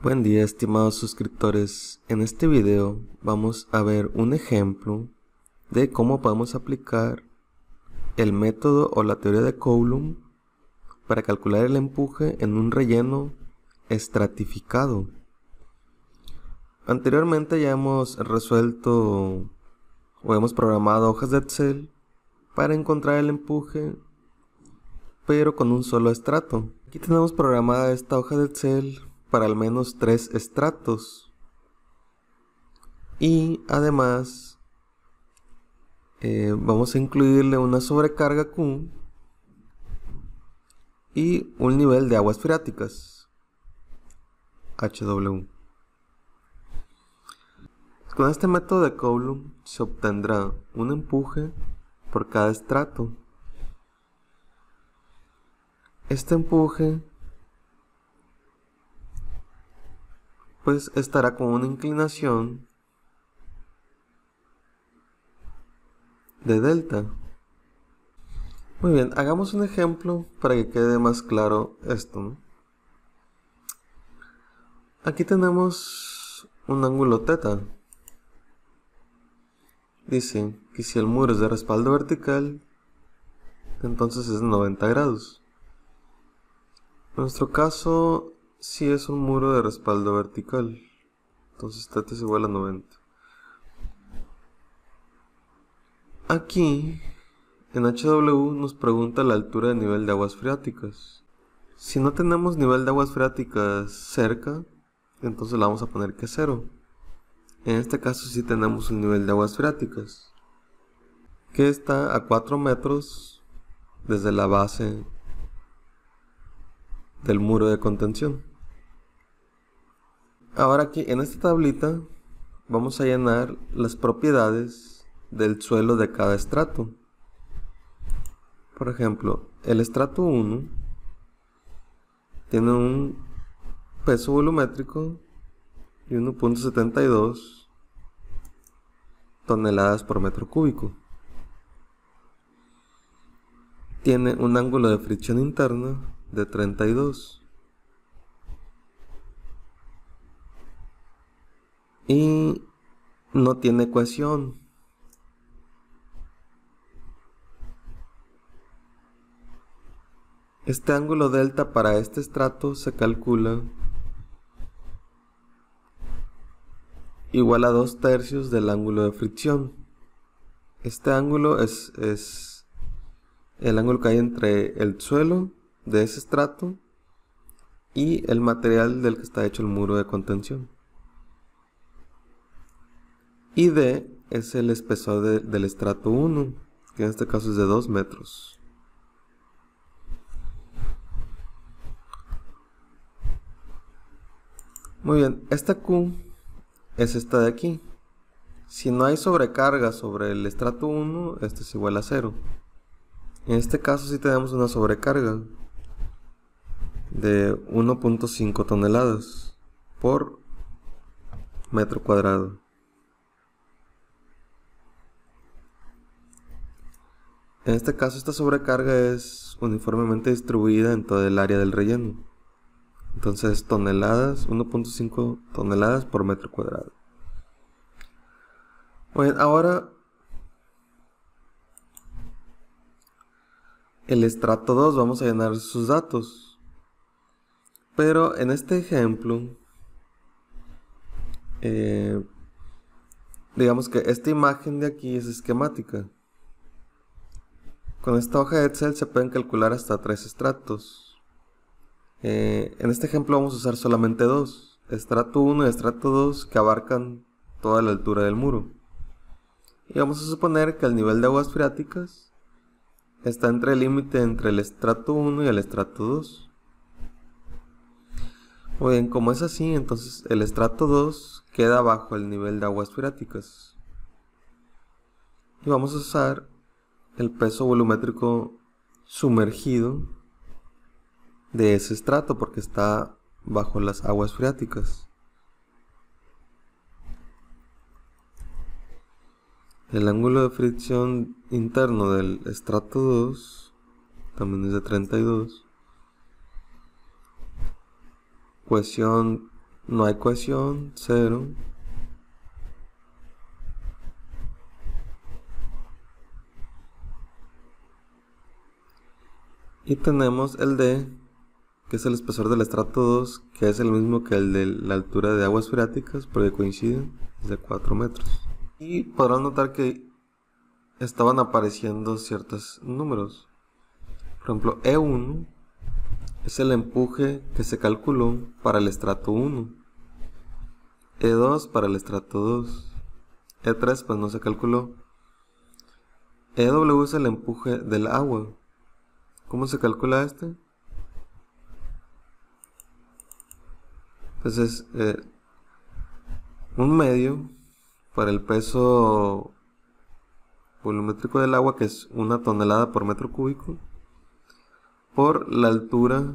Buen día estimados suscriptores, en este video vamos a ver un ejemplo de cómo podemos aplicar el método o la teoría de Coulomb para calcular el empuje en un relleno estratificado. Anteriormente ya hemos resuelto o hemos programado hojas de Excel para encontrar el empuje pero con un solo estrato. Aquí tenemos programada esta hoja de Excel para al menos tres estratos. Y además eh, vamos a incluirle una sobrecarga Q y un nivel de aguas freáticas HW. Con este método de Coulomb se obtendrá un empuje por cada estrato. Este empuje pues estará con una inclinación de delta. Muy bien, hagamos un ejemplo para que quede más claro esto. Aquí tenemos un ángulo teta Dice que si el muro es de respaldo vertical, entonces es de 90 grados. En nuestro caso, si es un muro de respaldo vertical. Entonces teta es igual a 90. Aquí, en HW nos pregunta la altura del nivel de aguas freáticas. Si no tenemos nivel de aguas freáticas cerca, entonces la vamos a poner que es cero. En este caso sí tenemos un nivel de aguas freáticas, que está a 4 metros desde la base del muro de contención. Ahora aquí en esta tablita vamos a llenar las propiedades del suelo de cada estrato. Por ejemplo, el estrato 1 tiene un peso volumétrico de 1.72 toneladas por metro cúbico. Tiene un ángulo de fricción interna de 32. Y no tiene ecuación. Este ángulo delta para este estrato se calcula igual a dos tercios del ángulo de fricción. Este ángulo es, es el ángulo que hay entre el suelo de ese estrato y el material del que está hecho el muro de contención. Y D es el espesor del estrato 1, que en este caso es de 2 metros. Muy bien, esta Q es esta de aquí. Si no hay sobrecarga sobre el estrato 1, este es igual a 0. En este caso si tenemos una sobrecarga, de 1.5 toneladas por metro cuadrado. En este caso esta sobrecarga es uniformemente distribuida en todo el área del relleno. Entonces toneladas, 1.5 toneladas por metro cuadrado. Bueno, ahora el estrato 2 vamos a llenar sus datos. Pero en este ejemplo, eh, digamos que esta imagen de aquí es esquemática. Con esta hoja de Excel se pueden calcular hasta tres estratos. Eh, en este ejemplo vamos a usar solamente dos, estrato 1 y estrato 2 que abarcan toda la altura del muro. Y vamos a suponer que el nivel de aguas freáticas está entre el límite entre el estrato 1 y el estrato 2. Muy bien, como es así, entonces el estrato 2 queda bajo el nivel de aguas freáticas. Y vamos a usar el peso volumétrico sumergido de ese estrato porque está bajo las aguas freáticas. El ángulo de fricción interno del estrato 2 también es de 32 no hay cohesión, cero. Y tenemos el D, que es el espesor del estrato 2, que es el mismo que el de la altura de aguas freáticas, que coinciden, es de 4 metros. Y podrán notar que estaban apareciendo ciertos números. Por ejemplo, E1 es el empuje que se calculó para el estrato 1, E2 para el estrato 2, E3 pues no se calculó. EW es el empuje del agua. ¿Cómo se calcula este? Entonces, pues, es eh, un medio para el peso volumétrico del agua que es una tonelada por metro cúbico por la altura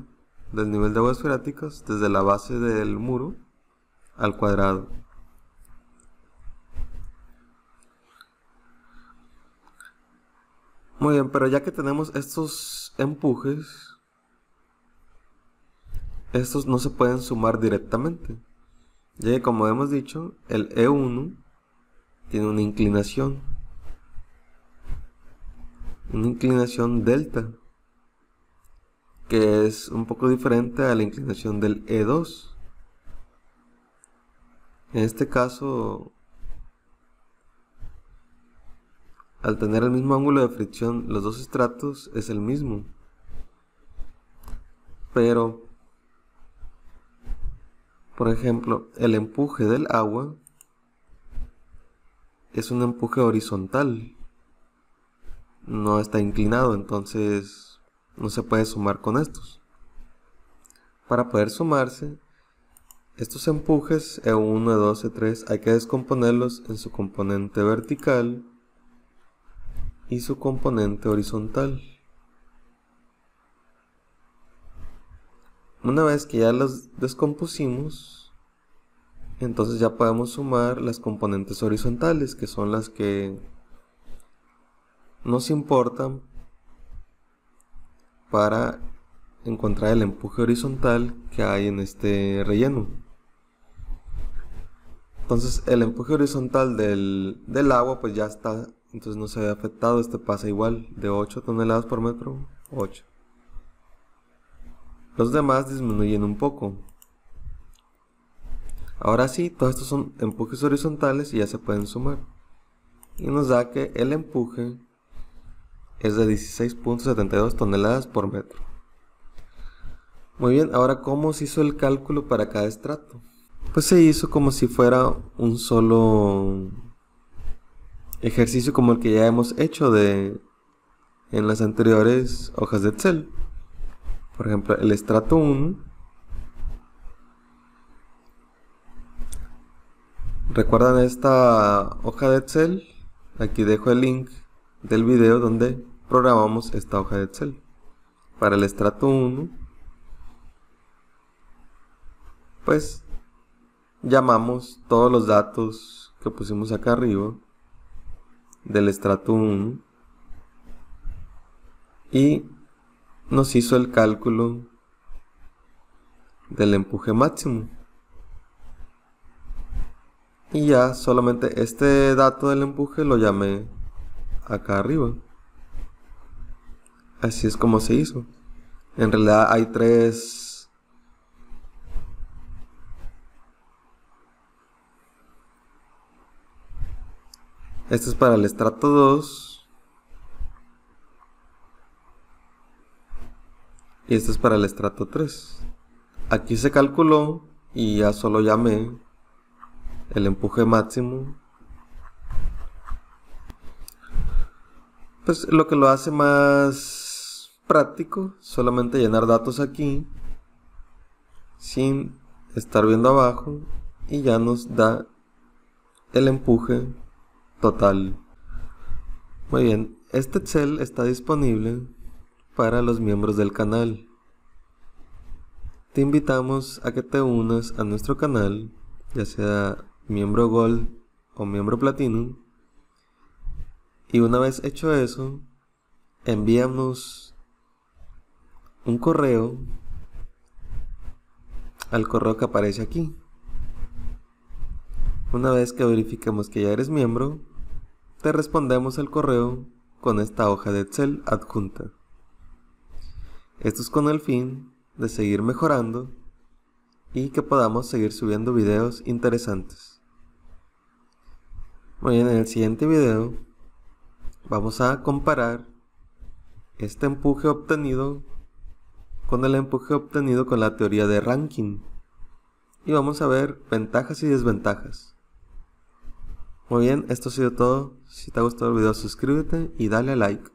del nivel de aguas freáticas desde la base del muro al cuadrado. Muy bien, pero ya que tenemos estos empujes, estos no se pueden sumar directamente, ya que como hemos dicho, el E1 tiene una inclinación, una inclinación delta que es un poco diferente a la inclinación del E2. En este caso, al tener el mismo ángulo de fricción, los dos estratos es el mismo. Pero, por ejemplo, el empuje del agua es un empuje horizontal. No está inclinado, entonces no se puede sumar con estos. Para poder sumarse, estos empujes E1, E2, E3 hay que descomponerlos en su componente vertical y su componente horizontal. Una vez que ya los descompusimos, entonces ya podemos sumar las componentes horizontales, que son las que nos importan para encontrar el empuje horizontal que hay en este relleno. Entonces el empuje horizontal del, agua pues ya está, entonces no se ve afectado, este pasa igual, de 8 toneladas por metro, 8. Los demás disminuyen un poco. Ahora sí, todos estos son empujes horizontales y ya se pueden sumar. Y nos da que el empuje es de 16.72 toneladas por metro. Muy bien, ahora ¿cómo se hizo el cálculo para cada estrato? Pues se hizo como si fuera un solo ejercicio como el que ya hemos hecho de en las anteriores hojas de Excel. Por ejemplo, el estrato 1 Recuerdan esta hoja de Excel, aquí dejo el link del video donde programamos esta hoja de Excel. Para el estrato 1, pues llamamos todos los datos que pusimos acá arriba del estrato 1 y nos hizo el cálculo del empuje máximo y ya solamente este dato del empuje lo llamé acá arriba Así es como se hizo. En realidad hay tres... Este es para el estrato 2. Y este es para el estrato 3. Aquí se calculó y ya solo llamé el empuje máximo pues lo que lo hace más práctico solamente llenar datos aquí sin estar viendo abajo y ya nos da el empuje total. Muy bien, este Excel está disponible para los miembros del canal. Te invitamos a que te unas a nuestro canal, ya sea miembro Gold o miembro Platinum. Y una vez hecho eso, enviamos un correo al correo que aparece aquí. Una vez que verificamos que ya eres miembro, te respondemos el correo con esta hoja de Excel adjunta. Esto es con el fin de seguir mejorando y que podamos seguir subiendo videos interesantes. Muy bien, en el siguiente video vamos a comparar este empuje obtenido el empuje obtenido con la teoría de ranking. Y vamos a ver ventajas y desventajas. Muy bien, esto ha sido todo. Si te ha gustado el video suscríbete y dale a like.